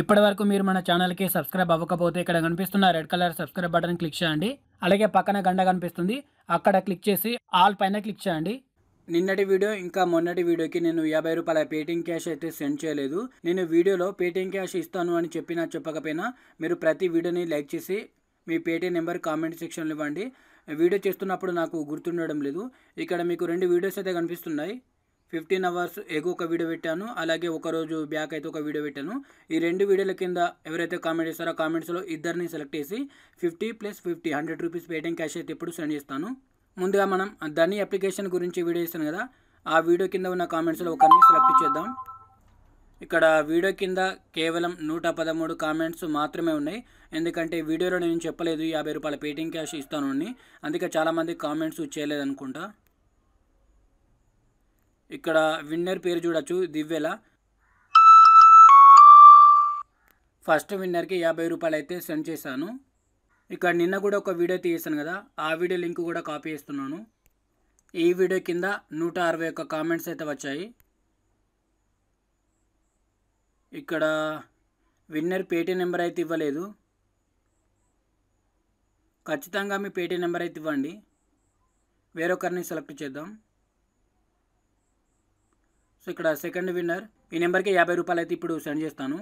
ఇప్పటివరకు మీరు మన ఛానల్కి సబ్స్క్రైబ్ అవ్వకపోతే ఇక్కడ కనిపిస్తున్న red colour subscribe button click చేయండి అలాగే పక్కన గండ కనిపిస్తుంది అక్కడ క్లిక్ చేసి ఆల్ పైన క్లిక్ చేయండి నిన్నటి వీడియో ఇంకా మొన్నటి వీడియోకి నేను యాభై రూపాయల పేటిఎం క్యాష్ అయితే సెండ్ చేయలేదు నేను వీడియోలో పేటిఎం క్యాష్ ఇస్తాను అని చెప్పినా చెప్పకపోయినా మీరు ప్రతి వీడియోని లైక్ చేసి మీ పేటీఎం నెంబర్ కామెంట్ సెక్షన్లో ఇవ్వండి వీడియో చేస్తున్నప్పుడు నాకు గుర్తుండడం లేదు ఇక్కడ మీకు రెండు వీడియోస్ అయితే కనిపిస్తున్నాయి ఫిఫ్టీన్ అవర్స్ ఎగో ఒక వీడియో పెట్టాను అలాగే ఒకరోజు బ్యాక్ అయితే ఒక వీడియో పెట్టాను ఈ రెండు వీడియోల కింద ఎవరైతే కామెంట్ చేస్తారో కామెంట్స్లో ఇద్దరిని సెలెక్ట్ చేసి fifty plus fifty hundred rupees Paytm cash అయితే ఇప్పుడు సెండ్ చేస్తాను ముందుగా మనం ధని అప్లికేషన్ గురించి వీడియో ఇస్తాను కదా ఆ వీడియో కింద ఉన్న కామెంట్స్లో ఒకరిని సెలెక్ట్ చేద్దాం ఇక్కడ వీడియో కింద కేవలం నూట పదమూడు కామెంట్స్ మాత్రమే ఉన్నాయి ఎందుకంటే వీడియోలో నేను చెప్పలేదు యాభై రూపాయల పేటిఎం క్యాష్ ఇస్తాను అందుకే చాలామంది కామెంట్స్ చేయలేదనుకుంటా ఇక్కడ విన్నర్ పేరు చూడొచ్చు దివ్యల ఫస్ట్ విన్నర్కి యాభై రూపాయలు అయితే సెండ్ చేశాను ఇక్కడ నిన్న కూడా ఒక వీడియో తీసాను కదా ఆ వీడియో లింక్ కూడా కాపీ చేస్తున్నాను ఈ వీడియో కింద నూట అరవై ఒక్క కామెంట్స్ అయితే వచ్చాయి ఇక్కడ విన్నర్ పేటీ నెంబర్ అయితే ఇవ్వలేదు ఖచ్చితంగా మీ పేటీ నెంబర్ అయితే ఇవ్వండి వేరొకరిని సెలెక్ట్ చేద్దాం సో ఇక్కడ సెకండ్ విన్నర్ ఈ నెంబర్కి యాభై రూపాయలు అయితే ఇప్పుడు సెండ్ చేస్తాను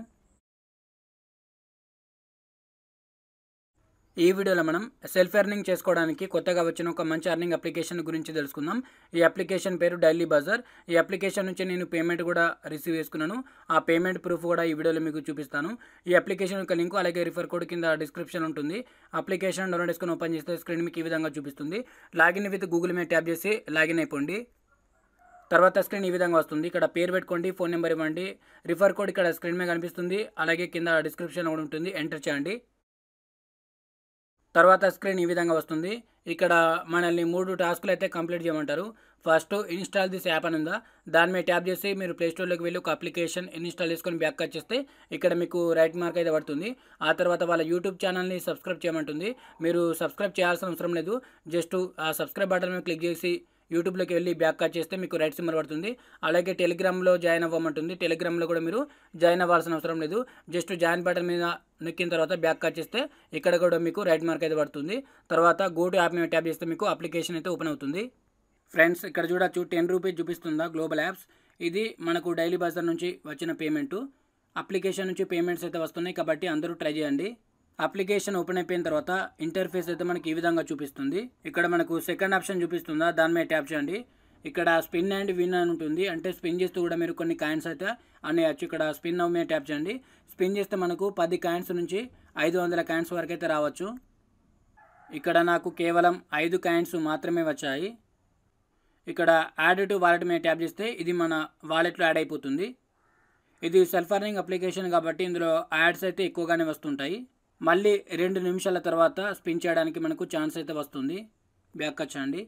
ఈ వీడియోలో మనం సెల్ఫ్ ఎర్నింగ్ చేసుకోవడానికి కొత్తగా వచ్చిన ఒక మంచి ఎర్నింగ్ అప్లికేషన్ గురించి తెలుసుకుందాం ఈ అప్లికేషన్ పేరు డైలీ బజార్ ఈ అప్లికేషన్ నుంచి నేను పేమెంట్ కూడా రిసీవ్ చేసుకున్నాను ఆ పేమెంట్ ప్రూఫ్ కూడా ఈ వీడియోలో మీకు చూపిస్తాను ఈ అప్లికేషన్ యొక్క లింక్ అలాగే రిఫర్ కోడ్ కింద డిస్క్రిప్షన్ ఉంటుంది అప్లికేషన్ డౌన్లోడ్ చేసుకుని ఓపెన్ చేస్తే స్క్రీన్ మీకు ఈ విధంగా చూపిస్తుంది లాగిన్ విత్ గూగుల్ మే ట్యాప్ చేసి లాగిన్ అయిపోండి తర్వాత స్క్రీన్ ఈ విధంగా వస్తుంది ఇక్కడ పేరు పెట్టుకోండి ఫోన్ నెంబర్ ఇవ్వండి రిఫర్ కోడ్ ఇక్కడ స్క్రీన్ మీద కనిపిస్తుంది అలాగే కింద డిస్క్రిప్షన్ కూడా ఉంటుంది ఎంటర్ చేయండి తర్వాత స్క్రీన్ ఈ విధంగా వస్తుంది ఇక్కడ మనల్ని మూడు టాస్క్లు అయితే కంప్లీట్ చేయమంటారు ఫస్ట్ ఇన్స్టాల్ దిస్ యాప్ అని ఉందా దాని మీద ట్యాప్ చేసి మీరు ప్లేస్టోర్లోకి వెళ్ళి ఒక అప్లికేషన్ ఇన్స్టాల్ చేసుకొని బ్యాక్ వచ్చేస్తే ఇక్కడ మీకు రైట్ మార్క్ అయితే పడుతుంది ఆ తర్వాత వాళ్ళ యూట్యూబ్ ఛానల్ని సబ్స్క్రైబ్ చేయమంటుంది మీరు సబ్స్క్రైబ్ చేయాల్సిన అవసరం లేదు జస్ట్ ఆ సబ్స్క్రైబ్ బటన్ మీద క్లిక్ చేసి యూట్యూబ్లోకి వెళ్ళి బ్యాక్ కట్ చేస్తే మీకు రైట్ సింబల్ పడుతుంది అలాగే టెలిగ్రామ్లో జాయిన్ అవ్వమంటుంది టెలిగ్రామ్లో కూడా మీరు జాయిన్ అవ్వాల్సిన అవసరం లేదు జస్ట్ జాయిన్ బటన్ మీద నొక్కిన తర్వాత బ్యాక్ కట్ చేస్తే ఇక్కడ కూడా మీకు రైట్ మార్క్ అయితే పడుతుంది తర్వాత గోటు యాప్ మీద ట్యాప్ చేస్తే మీకు అప్లికేషన్ అయితే ఓపెన్ అవుతుంది ఫ్రెండ్స్ ఇక్కడ చూడొచ్చు టెన్ రూపీస్ చూపిస్తుందా గ్లోబల్ యాప్స్ ఇది మనకు డైలీ బజార్ నుంచి వచ్చిన పేమెంటు అప్లికేషన్ నుంచి పేమెంట్స్ అయితే వస్తున్నాయి కాబట్టి అందరూ ట్రై చేయండి అప్లికేషన్ ఓపెన్ అయిపోయిన తర్వాత ఇంటర్ఫేస్ అయితే మనకి ఈ విధంగా చూపిస్తుంది ఇక్కడ మనకు సెకండ్ ఆప్షన్ చూపిస్తుందా దాని మీద ట్యాప్ చేయండి ఇక్కడ స్పిన్ అండ్ విన్ అని ఉంటుంది అంటే స్పిన్ చేస్తూ కూడా మీరు కొన్ని కాయిన్స్ అయితే వచ్చి ఇక్కడ స్పిన్ అవ్వ మీద ట్యాప్ చేయండి స్పిన్ చేస్తే మనకు పది కాయిన్స్ నుంచి ఐదు వందల కాయిన్స్ వరకు అయితే రావచ్చు ఇక్కడ నాకు కేవలం ఐదు కాయిన్స్ మాత్రమే వచ్చాయి ఇక్కడ యాడ్ టు వాలెట్ మీద ట్యాప్ చేస్తే ఇది మన వాలెట్లో యాడ్ అయిపోతుంది ఇది సెల్ఫ్ అర్నింగ్ అప్లికేషన్ కాబట్టి ఇందులో యాడ్స్ అయితే ఎక్కువగానే వస్తుంటాయి మళ్ళీ రెండు నిమిషాల తర్వాత స్పిన్ చేయడానికి మనకు ఛాన్స్ అయితే వస్తుంది బ్యాక్ వచ్చండి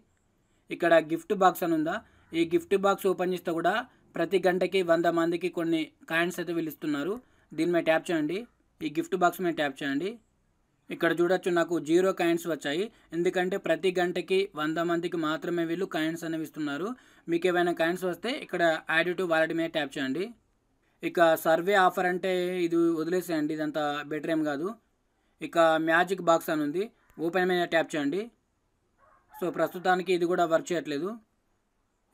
ఇక్కడ గిఫ్ట్ బాక్స్ అని ఉందా ఈ గిఫ్ట్ బాక్స్ ఓపెన్ చేస్తే కూడా ప్రతి గంటకి వంద మందికి కొన్ని కాయిన్స్ అయితే వీళ్ళు ఇస్తున్నారు దీని మీద ట్యాప్ చేయండి ఈ గిఫ్ట్ బాక్స్ మీద ట్యాప్ చేయండి ఇక్కడ చూడొచ్చు నాకు జీరో కాయిన్స్ వచ్చాయి ఎందుకంటే ప్రతి గంటకి వంద మందికి మాత్రమే వీళ్ళు కాయిన్స్ అనేవి ఇస్తున్నారు మీకు ఏమైనా కాయిన్స్ వస్తే ఇక్కడ యాడ్ టు వాలెట్ మీద ట్యాప్ చేయండి ఇక సర్వే ఆఫర్ అంటే ఇది వదిలేసేయండి ఇదంతా బెటర్ ఏం కాదు ఇక మ్యాజిక్ బాక్స్ అని ఉంది ఓపెన్ మీద ట్యాప్ చేయండి సో ప్రస్తుతానికి ఇది కూడా వర్క్ చేయట్లేదు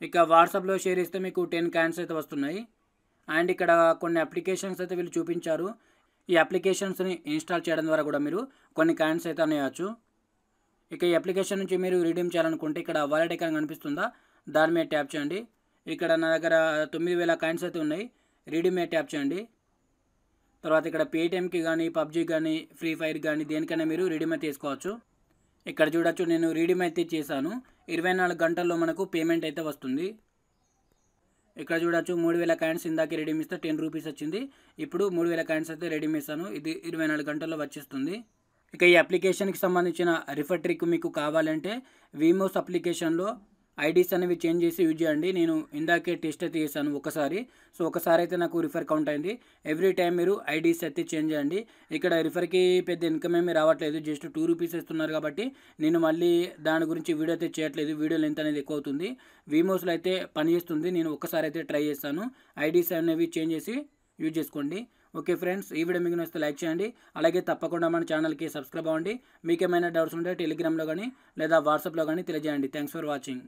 ఇక వాట్సాప్లో షేర్ చేస్తే మీకు టెన్ క్యాన్స్ అయితే వస్తున్నాయి అండ్ ఇక్కడ కొన్ని అప్లికేషన్స్ అయితే వీళ్ళు చూపించారు ఈ అప్లికేషన్స్ని ఇన్స్టాల్ చేయడం ద్వారా కూడా మీరు కొన్ని క్యాన్స్ అయితే అనేయచ్చు ఇక ఈ అప్లికేషన్ నుంచి మీరు రిడీమ్ చేయాలనుకుంటే ఇక్కడ వాలెట్ ఎక్కడ కనిపిస్తుందా దాని మీద ట్యాప్ చేయండి ఇక్కడ నా దగ్గర తొమ్మిది వేల కాయిన్స్ అయితే ఉన్నాయి రిడీమ్ మీద ట్యాప్ చేయండి తర్వాత ఇక్కడ పేటిఎంకి కానీ పబ్జి కానీ ఫ్రీ ఫైర్ కానీ దేనికైనా మీరు రెడీమేడ్ తీసుకోవచ్చు ఇక్కడ చూడొచ్చు నేను రీడీమ్ అయితే చేశాను ఇరవై నాలుగు గంటల్లో మనకు పేమెంట్ అయితే వస్తుంది ఇక్కడ చూడొచ్చు మూడు వేల కాయిన్స్ ఇందాక రెడీమ్ ఇస్తే టెన్ రూపీస్ వచ్చింది ఇప్పుడు మూడు వేల కాయిన్స్ అయితే రెడీమ్ ఇస్తాను ఇది ఇరవై నాలుగు గంటల్లో వచ్చేస్తుంది ఇక ఈ అప్లికేషన్కి సంబంధించిన రిఫర్ ట్రిక్ మీకు కావాలంటే వీమోస్ అప్లికేషన్లో ఐడీస్ అనేవి చేంజ్ చేసి యూజ్ చేయండి నేను ఇందాకే టెస్ట్ అయితే చేశాను ఒకసారి సో ఒకసారి అయితే నాకు రిఫర్ కౌంట్ అయింది ఎవ్రీ టైం మీరు ఐడీస్ అయితే చేంజ్ చేయండి ఇక్కడ రిఫర్కి పెద్ద ఇన్కమ్ ఏమీ రావట్లేదు జస్ట్ టూ రూపీస్ ఇస్తున్నారు కాబట్టి నేను మళ్ళీ దాని గురించి వీడియో అయితే చేయట్లేదు వీడియో లెంత్ అనేది ఎక్కువ అవుతుంది వీమోస్లో అయితే పనిచేస్తుంది నేను ఒకసారి అయితే ట్రై చేస్తాను ఐడీస్ అనేవి చేంజ్ చేసి యూజ్ చేసుకోండి ఓకే ఫ్రెండ్స్ ఈ వీడియో మీకు నచ్చితే లైక్ చేయండి అలాగే తప్పకుండా మన ఛానల్కి సబ్స్క్రైబ్ అవ్వండి మీకు ఏమైనా డౌట్స్ ఉంటే టెలిగ్రామ్లో కానీ లేదా వాట్సాప్లో కానీ తెలియజేయండి థ్యాంక్స్ ఫర్ వాచింగ్